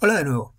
Hola de nuevo.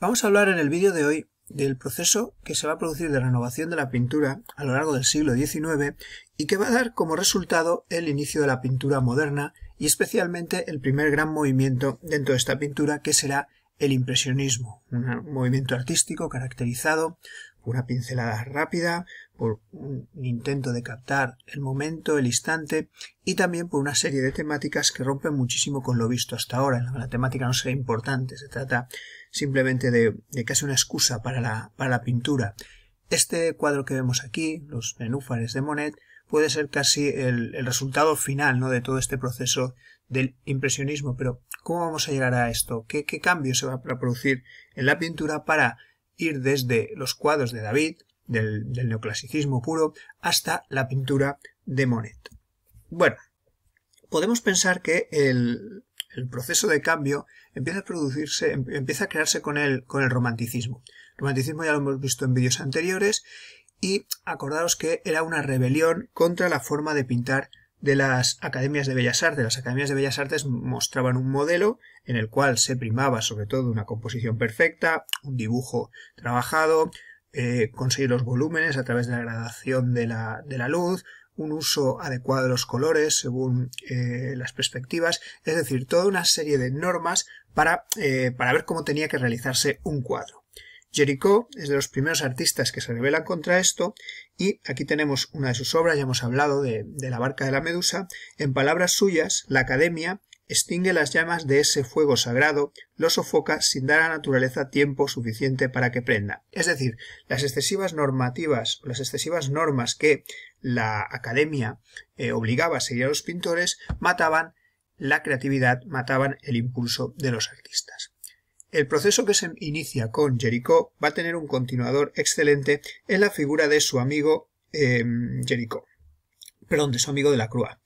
Vamos a hablar en el vídeo de hoy del proceso que se va a producir de renovación de la pintura a lo largo del siglo XIX y que va a dar como resultado el inicio de la pintura moderna y especialmente el primer gran movimiento dentro de esta pintura que será el impresionismo, un movimiento artístico caracterizado por una pincelada rápida, por un intento de captar el momento, el instante y también por una serie de temáticas que rompen muchísimo con lo visto hasta ahora. La temática no será importante, se trata simplemente de, de casi una excusa para la, pintura. Este cuadro que vemos aquí, los nenúfares de Monet, puede ser casi el, el resultado final ¿no? de todo este proceso del impresionismo, pero ¿Cómo vamos a llegar a esto? ¿Qué, cambio se va a producir en la pintura para ir desde los cuadros de David, del, neoclasicismo puro, hasta la pintura de Monet? Bueno, podemos pensar que el, proceso de cambio empieza a producirse, em, empieza a crearse con el, con el romanticismo. El romanticismo ya lo hemos visto en vídeos anteriores y acordaros que era una rebelión contra la forma de pintar de las academias de bellas artes. Las academias de bellas artes mostraban un modelo en el cual se primaba sobre todo una composición perfecta, un dibujo trabajado, eh, conseguir los volúmenes a través de la gradación de la, luz, un uso adecuado de los colores según eh, las perspectivas, es decir, toda una serie de normas para eh, ver cómo tenía que realizarse un cuadro. Jericho es de los primeros artistas que se rebelan contra esto y aquí tenemos una de sus obras, ya hemos hablado de, la barca de la medusa. En palabras suyas, la academia extingue las llamas de ese fuego sagrado, lo sofoca sin dar a la naturaleza tiempo suficiente para que prenda. Es decir, las excesivas normativas o las excesivas normas que la academia eh, obligaba a seguir a los pintores mataban la creatividad, mataban el impulso de los artistas. El proceso que se inicia con Jericó va a tener un continuador excelente en la figura de su amigo eh, Jericó. Perdón, de su amigo de la Croix.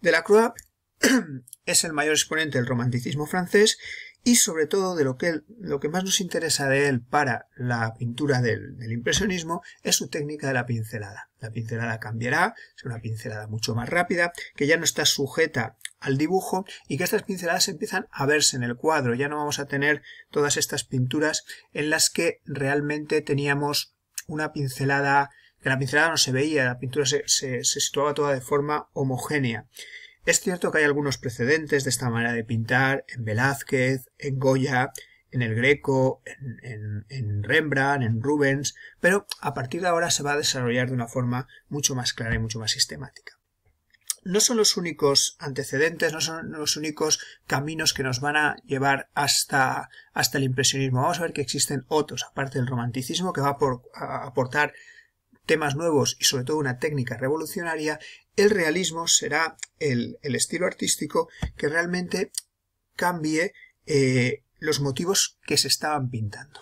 De la Croix es el mayor exponente del romanticismo francés y sobre todo de lo que, lo que más nos interesa de él para la pintura del, impresionismo es su técnica de la pincelada. La pincelada cambiará, será una pincelada mucho más rápida, que ya no está sujeta al dibujo y que estas pinceladas empiezan a verse en el cuadro. Ya no vamos a tener todas estas pinturas en las que realmente teníamos una pincelada, que la pincelada no se veía, la pintura se situaba toda de forma homogénea. Es cierto que hay algunos precedentes de esta manera de pintar en Velázquez, en Goya, en el Greco, en, Rembrandt, en Rubens, pero a partir de ahora se va a desarrollar de una forma mucho más clara y mucho más sistemática. No son los únicos antecedentes, no son los únicos caminos que nos van a llevar hasta, hasta el impresionismo. Vamos a ver que existen otros, aparte del romanticismo, que va a aportar temas nuevos y sobre todo una técnica revolucionaria, el realismo será el, estilo artístico que realmente cambie eh, los motivos que se estaban pintando.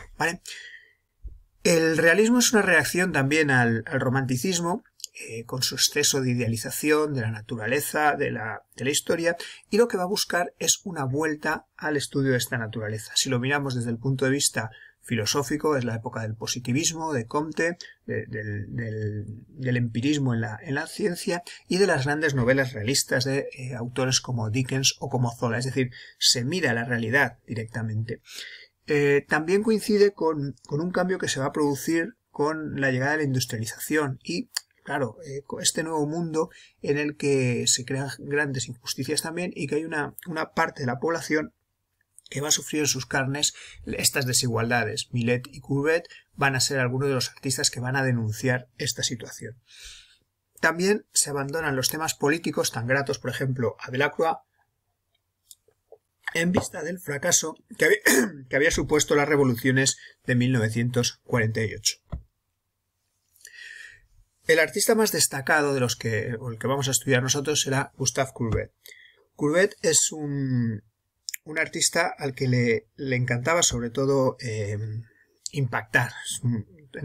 El realismo es una reacción también al, romanticismo, eh, con su exceso de idealización de la naturaleza, de la, de la, historia, y lo que va a buscar es una vuelta al estudio de esta naturaleza. Si lo miramos desde el punto de vista filosófico, es la época del positivismo, de Comte, del, empirismo en la, en la, ciencia y de las grandes novelas realistas de eh, autores como Dickens o como Zola, es decir, se mira la realidad directamente. Eh, también coincide con, un cambio que se va a producir con la llegada de la industrialización y claro, eh, este nuevo mundo en el que se crean grandes injusticias también y que hay una parte de la población que va a sufrir en sus carnes estas desigualdades. Millet y Courbet van a ser algunos de los artistas que van a denunciar esta situación. También se abandonan los temas políticos tan gratos, por ejemplo, a Delacroix, en vista del fracaso que había, supuesto las revoluciones de 1948. El artista más destacado de los que, que vamos a estudiar nosotros será Gustave Courbet. Courbet es un, un artista al que le, encantaba sobre todo eh, impactar.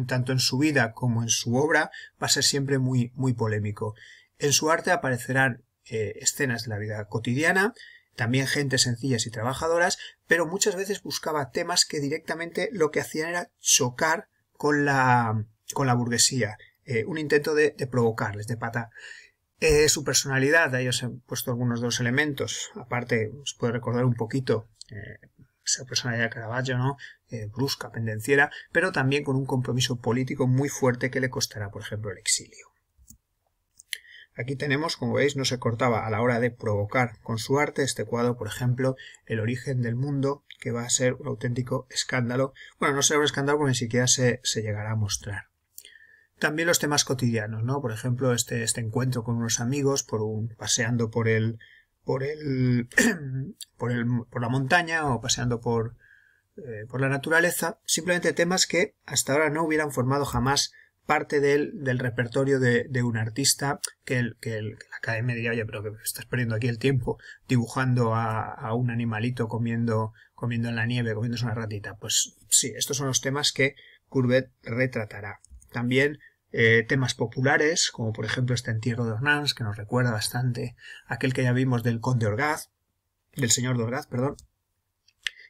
Tanto en su vida como en su obra va a ser siempre muy, muy polémico. En su arte aparecerán eh, escenas de la vida cotidiana, también gente sencillas y trabajadoras, pero muchas veces buscaba temas que directamente lo que hacían era chocar con la, con la burguesía, eh, un intento de, provocarles, de pata. Eh, su personalidad, ahí os he puesto algunos de los elementos. Aparte, os puedo recordar un poquito eh, esa personalidad de Caravaggio, ¿no? Eh, brusca, pendenciera, pero también con un compromiso político muy fuerte que le costará, por ejemplo, el exilio. Aquí tenemos, como veis, no se cortaba a la hora de provocar con su arte este cuadro, por ejemplo, El origen del mundo, que va a ser un auténtico escándalo. Bueno, no será un escándalo porque ni siquiera se llegará a mostrar también los temas cotidianos, ¿no? Por ejemplo, este, este encuentro con unos amigos, por un, paseando por el, por el, por el, por la montaña o paseando por, eh, por la naturaleza, simplemente temas que hasta ahora no hubieran formado jamás parte del, repertorio de, un artista que, el, que, la academia diría, oye, pero que estás perdiendo aquí el tiempo dibujando a, a, un animalito comiendo, comiendo en la nieve, comiéndose una ratita. Pues sí, estos son los temas que Courbet retratará. También eh, temas populares, como por ejemplo este entierro de Ornans, que nos recuerda bastante aquel que ya vimos del conde Orgaz, del señor de Orgaz, perdón.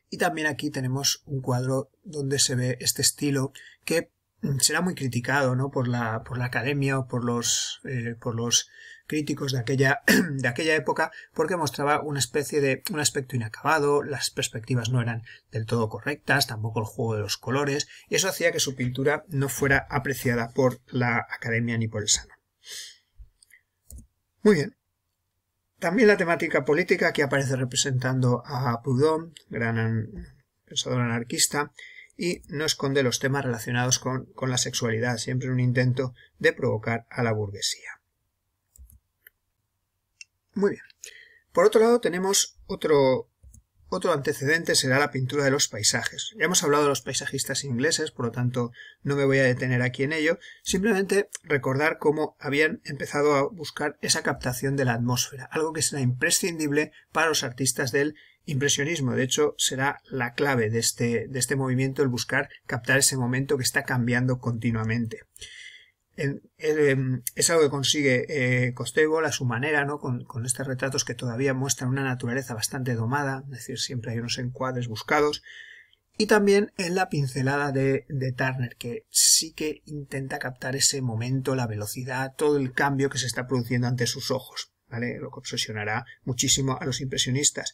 Y también aquí tenemos un cuadro donde se ve este estilo que mm, será muy criticado ¿no? por, la, por la academia o por los, eh, por los críticos de aquella, de aquella época porque mostraba una especie de un aspecto inacabado, las perspectivas no eran del todo correctas, tampoco el juego de los colores, y eso hacía que su pintura no fuera apreciada por la academia ni por el sano Muy bien. También la temática política que aparece representando a Proudhon, gran pensador anarquista, y no esconde los temas relacionados con, con la sexualidad, siempre un intento de provocar a la burguesía. Muy bien. Por otro lado, tenemos otro, antecedente, será la pintura de los paisajes. Ya hemos hablado de los paisajistas ingleses, por lo tanto no me voy a detener aquí en ello, simplemente recordar cómo habían empezado a buscar esa captación de la atmósfera, algo que será imprescindible para los artistas del impresionismo. De hecho, será la clave de este, este movimiento el buscar captar ese momento que está cambiando continuamente. Eh, em, es algo que consigue eh, a su manera, ¿no? Con, estos retratos que todavía muestran una naturaleza bastante domada, es decir, siempre hay unos encuadres buscados. Y también en la pincelada de, de Turner, que sí que intenta captar ese momento, la velocidad, todo el cambio que se está produciendo ante sus ojos. ¿Vale? Lo que obsesionará muchísimo a los impresionistas.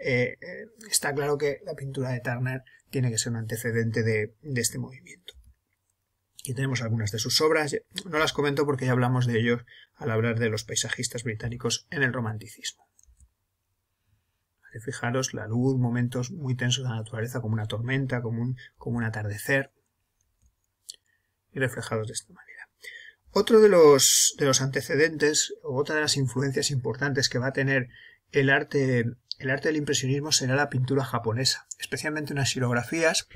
Eh, eh, está claro que la pintura de Turner tiene que ser un antecedente de este movimiento y tenemos algunas de sus obras. No las comento porque ya hablamos de ellos al hablar de los paisajistas británicos en el romanticismo. Fijaros, la luz, momentos muy tensos de la naturaleza, como una tormenta, como un, como un atardecer, y reflejados de esta manera. Otro de los, de los antecedentes, o otra de las influencias importantes que va a tener el arte, el arte del impresionismo será la pintura japonesa, especialmente unas xilografías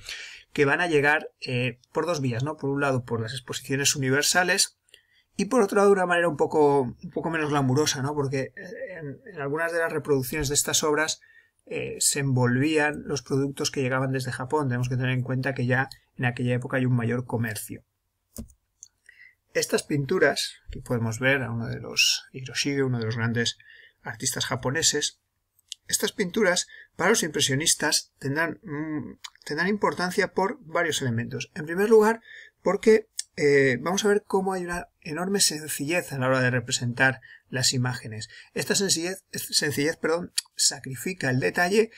que van a llegar eh, por dos vías, ¿no? Por un lado, por las exposiciones universales y por otro lado, de una manera un poco, un poco menos glamurosa, ¿no? Porque eh, en, algunas de las reproducciones de estas obras eh, se envolvían los productos que llegaban desde Japón. Tenemos que tener en cuenta que ya en aquella época hay un mayor comercio. Estas pinturas, aquí podemos ver a uno de los Hiroshige, uno de los grandes artistas japoneses, estas pinturas para los impresionistas mm, tendrán, importancia por varios elementos. En primer lugar, porque eh, vamos a ver cómo hay una enorme sencillez a la hora de representar las imágenes. Esta sencillez, sencillez perdón, sacrifica el detalle,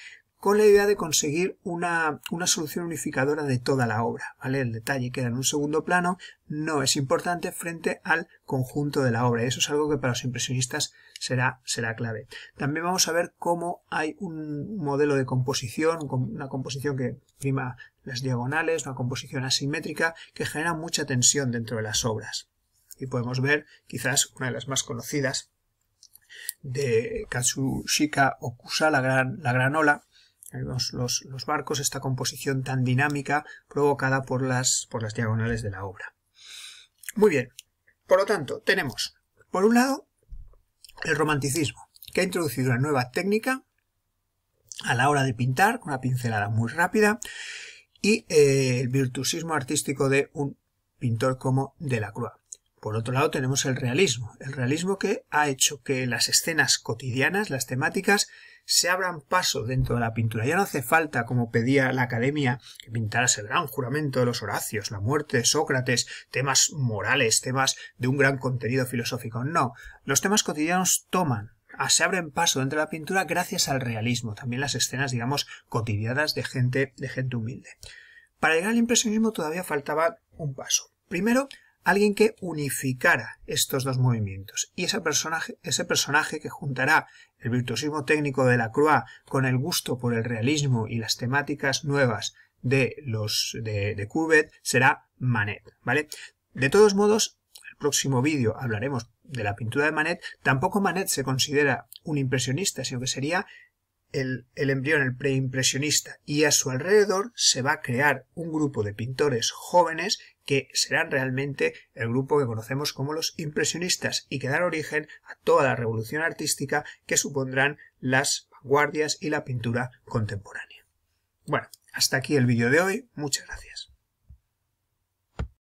con la idea de conseguir una, solución unificadora de toda la obra. El detalle queda en un segundo plano, no es importante frente al conjunto de la obra. Eso es algo que para los impresionistas será, será clave. También vamos a ver cómo hay un modelo de composición, una composición que prima las diagonales, una composición asimétrica que genera mucha tensión dentro de las obras. Y podemos ver quizás una de las más conocidas de Katsushika Okusa, la la gran ola, los, barcos esta composición tan dinámica provocada por las, por las diagonales de la obra. Muy bien, por lo tanto, tenemos, por un lado, el romanticismo, que ha introducido una nueva técnica a la hora de pintar, con una pincelada muy rápida, y eh, el virtuosismo artístico de un pintor como Delacroix. Por otro lado tenemos el realismo, el realismo que ha hecho que las escenas cotidianas, las temáticas, se abran paso dentro de la pintura. Ya no hace falta, como pedía la academia, que pintaras el gran juramento de los Horacios, la muerte de Sócrates, temas morales, temas de un gran contenido filosófico. No, los temas cotidianos toman, ah, se abren paso dentro de la pintura gracias al realismo, también las escenas, digamos, cotidianas de gente, de gente humilde. Para llegar al impresionismo todavía faltaba un paso. Primero, alguien que unificara estos dos movimientos. Y ese personaje, ese personaje que juntará el virtuosismo técnico de la Croix con el gusto por el realismo y las temáticas nuevas de los de, de será Manet, ¿vale? De todos modos, el próximo vídeo hablaremos de la pintura de Manet. Tampoco Manet se considera un impresionista, sino que sería el, embrión, el preimpresionista, y a su alrededor se va a crear un grupo de pintores jóvenes que serán realmente el grupo que conocemos como los impresionistas y que dan origen a toda la revolución artística que supondrán las vanguardias y la pintura contemporánea. Bueno, hasta aquí el vídeo de hoy, muchas gracias.